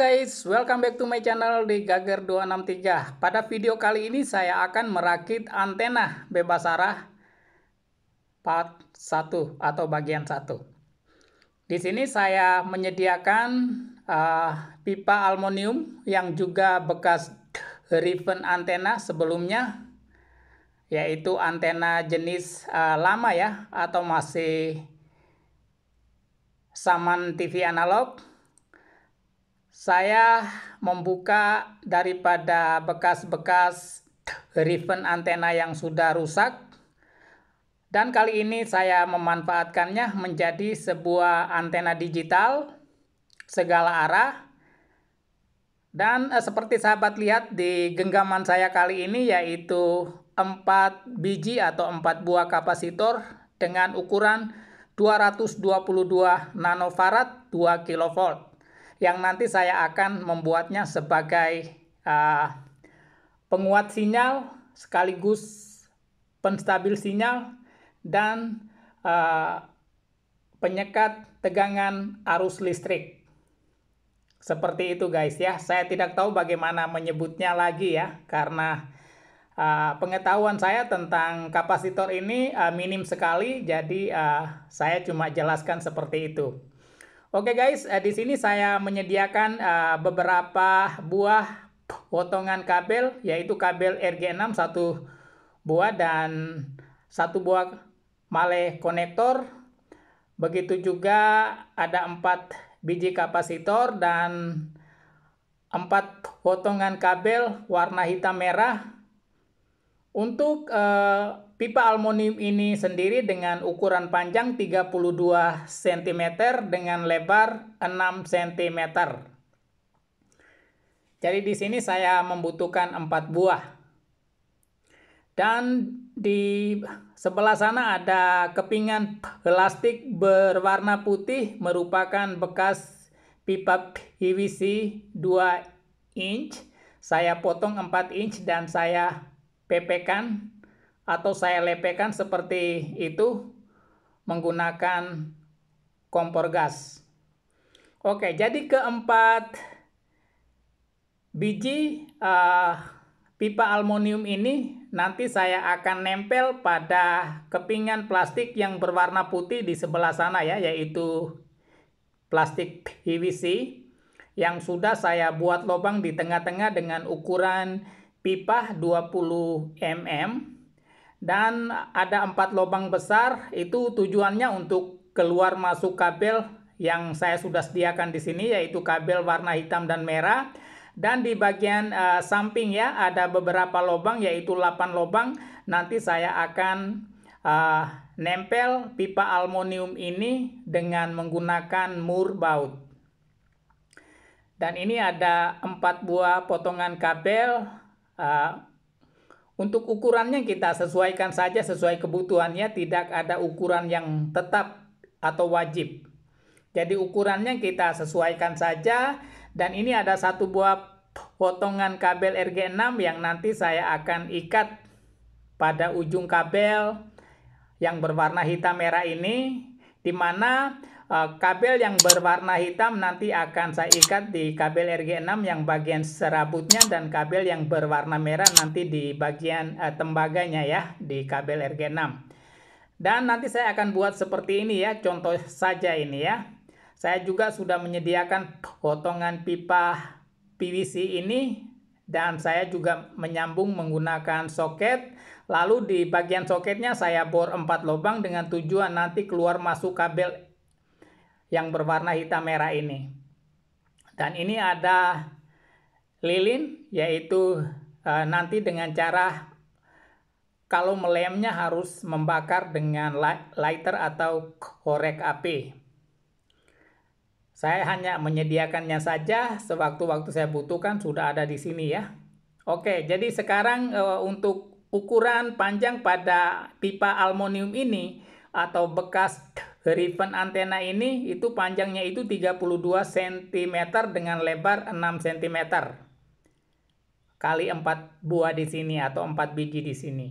guys, welcome back to my channel di Gager 263 Pada video kali ini saya akan merakit antena bebas arah part 1 atau bagian 1 Di sini saya menyediakan uh, pipa aluminium yang juga bekas ribbon antena sebelumnya Yaitu antena jenis uh, lama ya atau masih saman TV analog saya membuka daripada bekas-bekas riven antena yang sudah rusak dan kali ini saya memanfaatkannya menjadi sebuah antena digital segala arah. Dan eh, seperti sahabat lihat di genggaman saya kali ini yaitu 4 biji atau 4 buah kapasitor dengan ukuran 222 nanofarad 2 kilovolt yang nanti saya akan membuatnya sebagai uh, penguat sinyal sekaligus penstabil sinyal dan uh, penyekat tegangan arus listrik. Seperti itu guys ya. Saya tidak tahu bagaimana menyebutnya lagi ya karena uh, pengetahuan saya tentang kapasitor ini uh, minim sekali jadi uh, saya cuma jelaskan seperti itu. Oke guys, eh, di sini saya menyediakan eh, beberapa buah potongan kabel, yaitu kabel RG6 satu buah dan satu buah male konektor. Begitu juga ada empat biji kapasitor dan empat potongan kabel warna hitam merah. Untuk eh, Pipa aluminium ini sendiri dengan ukuran panjang 32 cm dengan lebar 6 cm. Jadi di sini saya membutuhkan 4 buah. Dan di sebelah sana ada kepingan plastik berwarna putih merupakan bekas pipa PVC 2 inch. Saya potong 4 inch dan saya pepekan atau saya lepekan seperti itu menggunakan kompor gas. Oke, jadi keempat biji uh, pipa aluminium ini nanti saya akan nempel pada kepingan plastik yang berwarna putih di sebelah sana ya, yaitu plastik PVC yang sudah saya buat lubang di tengah-tengah dengan ukuran pipa 20 mm dan ada empat lubang besar itu tujuannya untuk keluar masuk kabel yang saya sudah sediakan di sini yaitu kabel warna hitam dan merah dan di bagian uh, samping ya ada beberapa lubang yaitu 8 lubang nanti saya akan uh, nempel pipa aluminium ini dengan menggunakan mur baut dan ini ada empat buah potongan kabel uh, untuk ukurannya kita sesuaikan saja sesuai kebutuhannya, tidak ada ukuran yang tetap atau wajib. Jadi ukurannya kita sesuaikan saja dan ini ada satu buah potongan kabel RG6 yang nanti saya akan ikat pada ujung kabel yang berwarna hitam merah ini di mana Eh, kabel yang berwarna hitam nanti akan saya ikat di kabel RG6 yang bagian serabutnya dan kabel yang berwarna merah nanti di bagian uh, tembaganya ya di kabel RG6 dan nanti saya akan buat seperti ini ya contoh saja ini ya saya juga sudah menyediakan potongan pipa PVC ini dan saya juga menyambung menggunakan soket lalu di bagian soketnya saya bor 4 lubang dengan tujuan nanti keluar masuk kabel yang berwarna hitam merah ini. Dan ini ada lilin yaitu e, nanti dengan cara kalau melemnya harus membakar dengan lighter atau korek api. Saya hanya menyediakannya saja sewaktu-waktu saya butuhkan sudah ada di sini ya. Oke, jadi sekarang e, untuk ukuran panjang pada pipa aluminium ini atau bekas Ribbon antena ini itu panjangnya itu 32 cm dengan lebar 6 cm. Kali 4 buah di sini atau 4 biji di sini.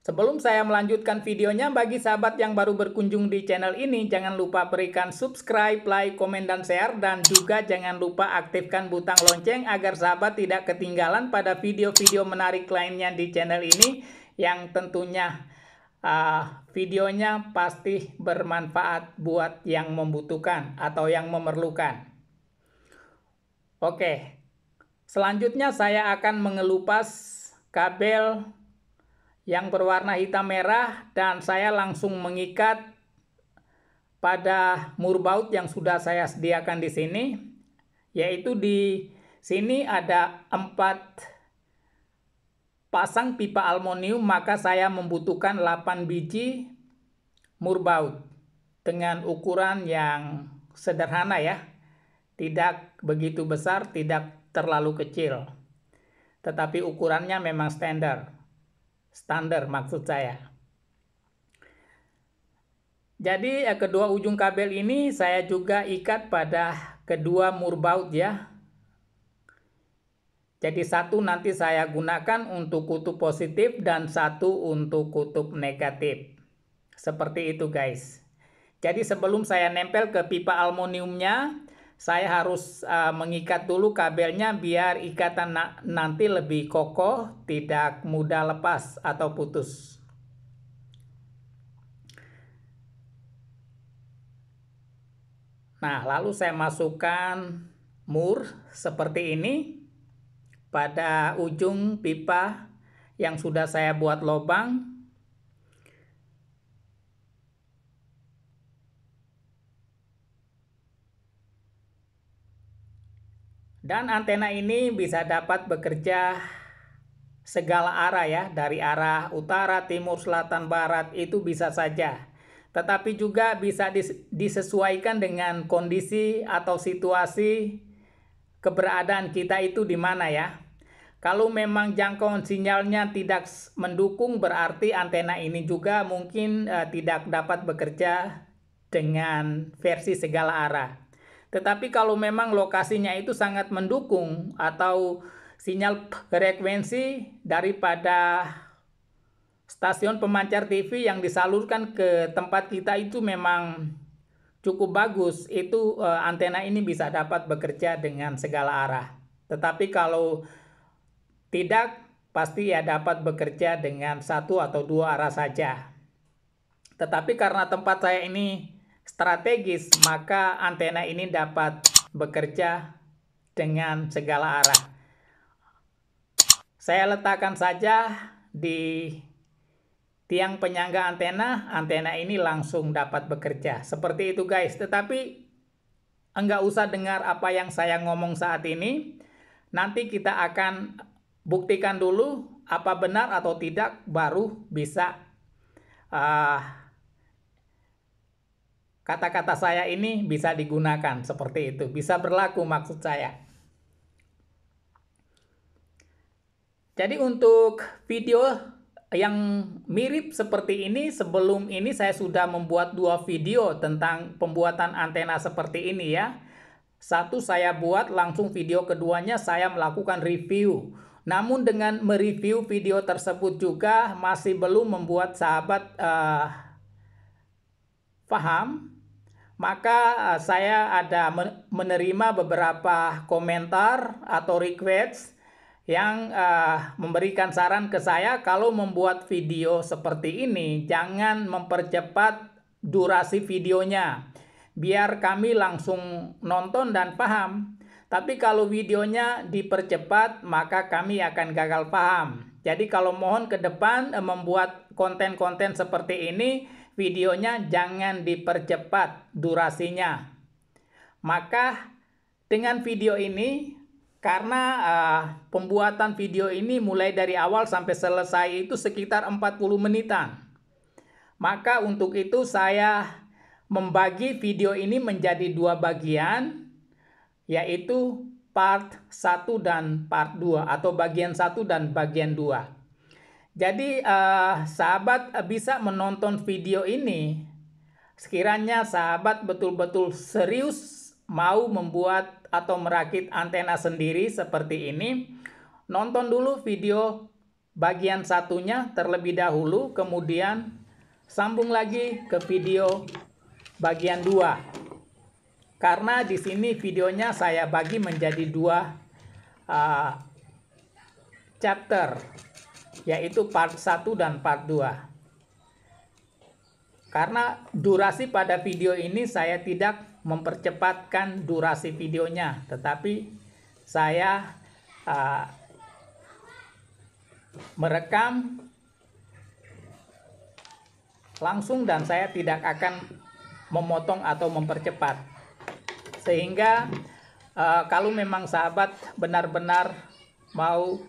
Sebelum saya melanjutkan videonya, bagi sahabat yang baru berkunjung di channel ini, jangan lupa berikan subscribe, like, komen, dan share. Dan juga jangan lupa aktifkan butang lonceng agar sahabat tidak ketinggalan pada video-video menarik lainnya di channel ini yang tentunya uh, videonya pasti bermanfaat buat yang membutuhkan atau yang memerlukan. Oke, selanjutnya saya akan mengelupas kabel yang berwarna hitam merah dan saya langsung mengikat pada mur baut yang sudah saya sediakan di sini, yaitu di sini ada empat pasang pipa aluminium maka saya membutuhkan 8 biji murbaut dengan ukuran yang sederhana ya. Tidak begitu besar, tidak terlalu kecil. Tetapi ukurannya memang standar. Standar maksud saya. Jadi eh, kedua ujung kabel ini saya juga ikat pada kedua murbaut ya jadi satu nanti saya gunakan untuk kutub positif dan satu untuk kutub negatif. Seperti itu guys. Jadi sebelum saya nempel ke pipa aluminiumnya, saya harus uh, mengikat dulu kabelnya biar ikatan na nanti lebih kokoh, tidak mudah lepas atau putus. Nah, lalu saya masukkan mur seperti ini pada ujung pipa yang sudah saya buat lubang Dan antena ini bisa dapat bekerja segala arah ya, dari arah utara, timur, selatan, barat itu bisa saja. Tetapi juga bisa disesuaikan dengan kondisi atau situasi keberadaan kita itu di mana ya. Kalau memang jangkauan sinyalnya tidak mendukung berarti antena ini juga mungkin uh, tidak dapat bekerja dengan versi segala arah. Tetapi kalau memang lokasinya itu sangat mendukung atau sinyal frekuensi daripada stasiun pemancar TV yang disalurkan ke tempat kita itu memang cukup bagus, itu uh, antena ini bisa dapat bekerja dengan segala arah. Tetapi kalau tidak, pasti ya dapat bekerja dengan satu atau dua arah saja. Tetapi karena tempat saya ini strategis, maka antena ini dapat bekerja dengan segala arah. Saya letakkan saja di tiang penyangga antena, antena ini langsung dapat bekerja. Seperti itu guys. Tetapi enggak usah dengar apa yang saya ngomong saat ini. Nanti kita akan buktikan dulu apa benar atau tidak baru bisa uh, kata-kata saya ini bisa digunakan seperti itu. Bisa berlaku maksud saya. Jadi untuk video yang mirip seperti ini sebelum ini saya sudah membuat dua video tentang pembuatan antena seperti ini ya. Satu saya buat langsung video keduanya saya melakukan review. Namun dengan mereview video tersebut juga masih belum membuat sahabat uh, paham. Maka eh, saya ada menerima beberapa komentar atau request yang uh, memberikan saran ke saya kalau membuat video seperti ini jangan mempercepat durasi videonya biar kami langsung nonton dan paham tapi kalau videonya dipercepat maka kami akan gagal paham jadi kalau mohon ke depan uh, membuat konten-konten seperti ini videonya jangan dipercepat durasinya maka dengan video ini karena uh, pembuatan video ini mulai dari awal sampai selesai itu sekitar 40 menitan. Maka untuk itu saya membagi video ini menjadi dua bagian yaitu part 1 dan part 2 atau bagian 1 dan bagian 2. Jadi uh, sahabat bisa menonton video ini sekiranya sahabat betul-betul serius mau membuat atau merakit antena sendiri seperti ini, nonton dulu video bagian satunya terlebih dahulu, kemudian sambung lagi ke video bagian dua. Karena di sini videonya saya bagi menjadi dua uh, chapter, yaitu part 1 dan part 2. Karena durasi pada video ini saya tidak mempercepatkan durasi videonya tetapi saya uh, merekam langsung dan saya tidak akan memotong atau mempercepat sehingga uh, kalau memang sahabat benar-benar mau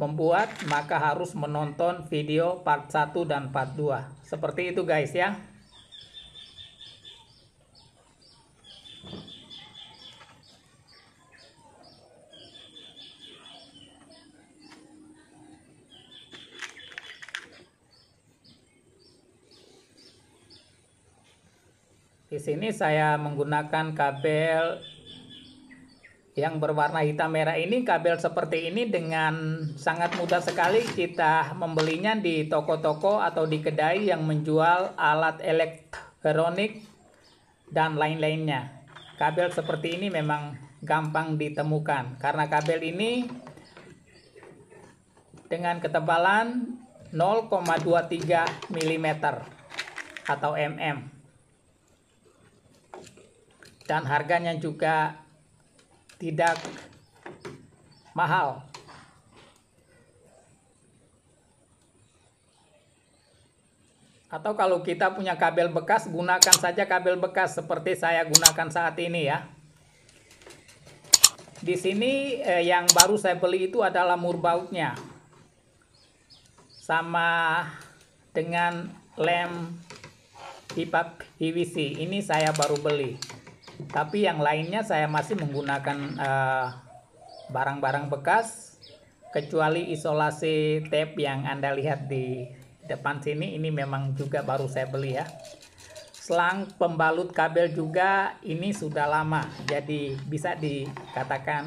membuat maka harus menonton video part 1 dan part 2 seperti itu guys ya Di sini saya menggunakan kabel yang berwarna hitam merah ini kabel seperti ini dengan sangat mudah sekali kita membelinya di toko-toko atau di kedai yang menjual alat elektronik dan lain-lainnya. Kabel seperti ini memang gampang ditemukan karena kabel ini dengan ketebalan 0,23 mm atau mm dan harganya juga tidak mahal. Atau kalau kita punya kabel bekas, gunakan saja kabel bekas seperti saya gunakan saat ini ya. Di sini eh, yang baru saya beli itu adalah murbautnya. Sama dengan lem pipa PVC. Ini saya baru beli tapi yang lainnya saya masih menggunakan eh, barang-barang uh, bekas kecuali isolasi tape yang Anda lihat di depan sini ini memang juga baru saya beli ya selang pembalut kabel juga ini sudah lama jadi bisa dikatakan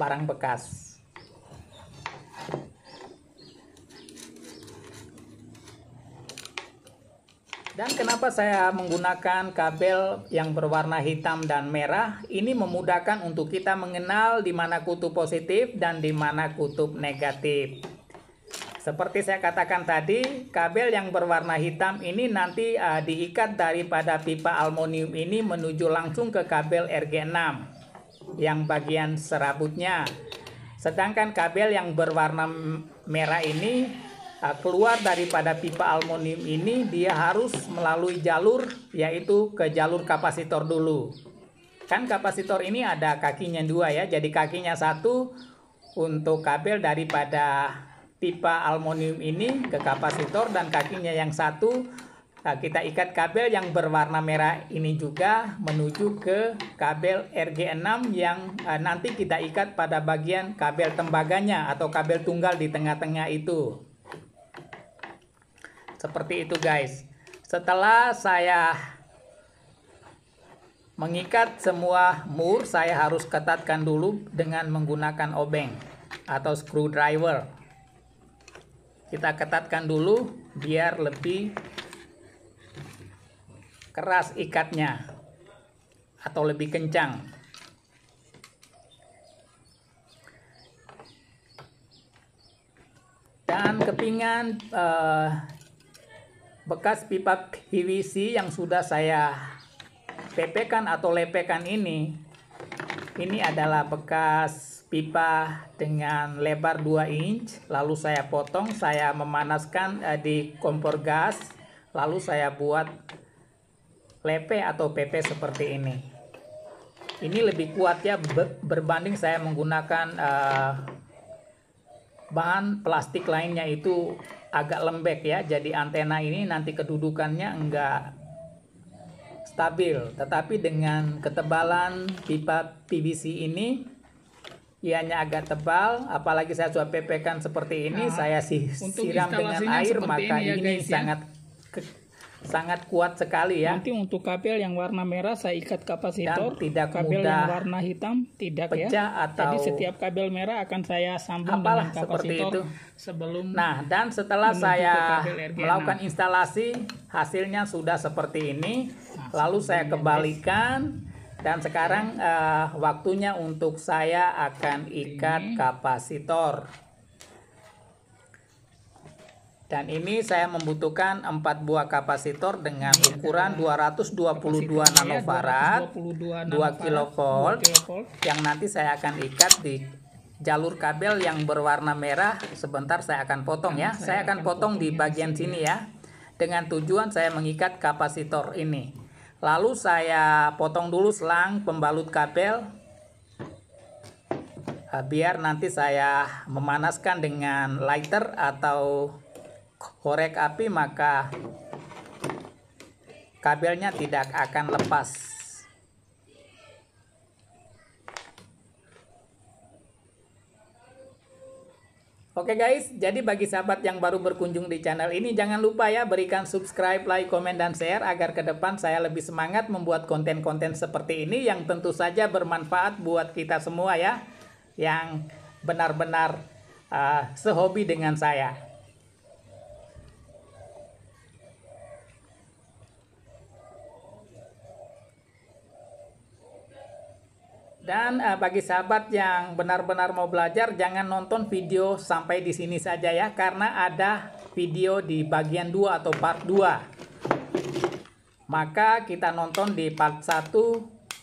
barang bekas Dan kenapa saya menggunakan kabel yang berwarna hitam dan merah? Ini memudahkan untuk kita mengenal di mana kutub positif dan di mana kutub negatif. Seperti saya katakan tadi, kabel yang berwarna hitam ini nanti uh, diikat daripada pipa aluminium ini menuju langsung ke kabel RG6 yang bagian serabutnya. Sedangkan kabel yang berwarna merah ini Eh, keluar daripada pipa aluminium ini dia harus melalui jalur yaitu ke jalur kapasitor dulu kan kapasitor ini ada kakinya dua ya jadi kakinya satu untuk kabel daripada pipa aluminium ini ke kapasitor dan kakinya yang satu nah, kita ikat kabel yang berwarna merah ini juga menuju ke kabel RG6 yang eh, nanti kita ikat pada bagian kabel tembaganya atau kabel tunggal di tengah-tengah itu seperti itu guys setelah saya mengikat semua mur saya harus ketatkan dulu dengan menggunakan obeng atau screwdriver kita ketatkan dulu biar lebih keras ikatnya atau lebih kencang dan kepingan eh, bekas pipa PVC yang sudah saya pepekan atau lepekan ini ini adalah bekas pipa dengan lebar 2 inch lalu saya potong saya memanaskan eh, di kompor gas lalu saya buat lepe atau pepe seperti ini ini lebih kuat ya berbanding saya menggunakan eh, bahan plastik lainnya itu agak lembek ya jadi antena ini nanti kedudukannya enggak stabil tetapi dengan ketebalan pipa PVC ini ianya agak tebal apalagi saya sudah pepekan seperti ini nah, saya sih siram dengan air maka ini, ya, ini ya. sangat sangat kuat sekali ya. Nanti untuk kabel yang warna merah saya ikat kapasitor. Dan tidak kabel mudah yang warna hitam tidak ya. pecah ya. Atau Jadi setiap kabel merah akan saya sambung apalah, dengan kapasitor seperti itu. sebelum. Nah dan setelah saya melakukan nah. instalasi hasilnya sudah seperti ini. Nah, Lalu saya kembalikan. Dan sekarang uh, waktunya untuk saya akan ikat kapasitor. Dan ini saya membutuhkan 4 buah kapasitor dengan iya, ukuran 222 nanofarad, 2 kilovolt, yang nanti saya akan ikat di jalur kabel yang berwarna merah. Sebentar saya akan potong ya. Iya, saya akan potong di ya bagian sini ya. Dengan tujuan saya mengikat kapasitor ini. Lalu saya potong dulu selang pembalut kabel biar nanti saya memanaskan dengan lighter atau korek api maka kabelnya tidak akan lepas Oke guys, jadi bagi sahabat yang baru berkunjung di channel ini jangan lupa ya berikan subscribe, like, komen, dan share agar ke depan saya lebih semangat membuat konten-konten seperti ini yang tentu saja bermanfaat buat kita semua ya yang benar-benar uh, sehobi dengan saya. Dan uh, bagi sahabat yang benar-benar mau belajar, jangan nonton video sampai di sini saja ya, karena ada video di bagian 2 atau part 2. Maka kita nonton di part 1,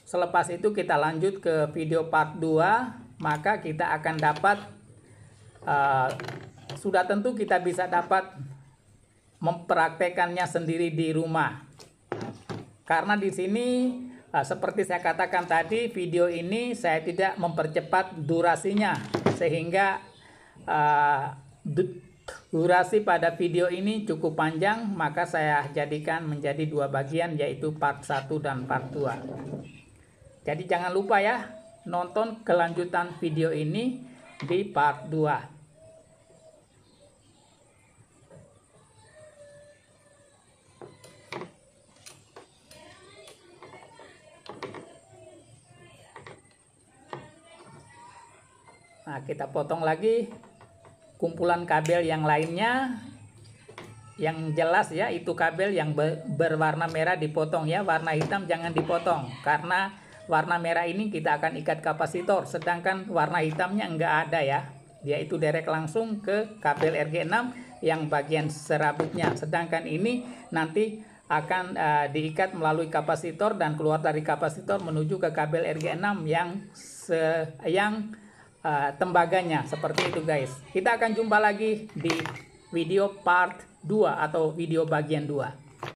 selepas itu kita lanjut ke video part 2, maka kita akan dapat, uh, sudah tentu kita bisa dapat mempraktekannya sendiri di rumah. Karena di sini Nah, seperti saya katakan tadi, video ini saya tidak mempercepat durasinya sehingga uh, durasi pada video ini cukup panjang, maka saya jadikan menjadi dua bagian yaitu part 1 dan part 2. Jadi jangan lupa ya nonton kelanjutan video ini di part 2. Nah, kita potong lagi kumpulan kabel yang lainnya. Yang jelas ya, itu kabel yang berwarna merah dipotong ya. Warna hitam jangan dipotong karena warna merah ini kita akan ikat kapasitor, sedangkan warna hitamnya enggak ada ya. Dia itu derek langsung ke kabel RG6 yang bagian serabutnya. Sedangkan ini nanti akan uh, diikat melalui kapasitor dan keluar dari kapasitor menuju ke kabel RG6 yang se yang Eh, tembaganya seperti itu guys kita akan jumpa lagi di video part 2 atau video bagian 2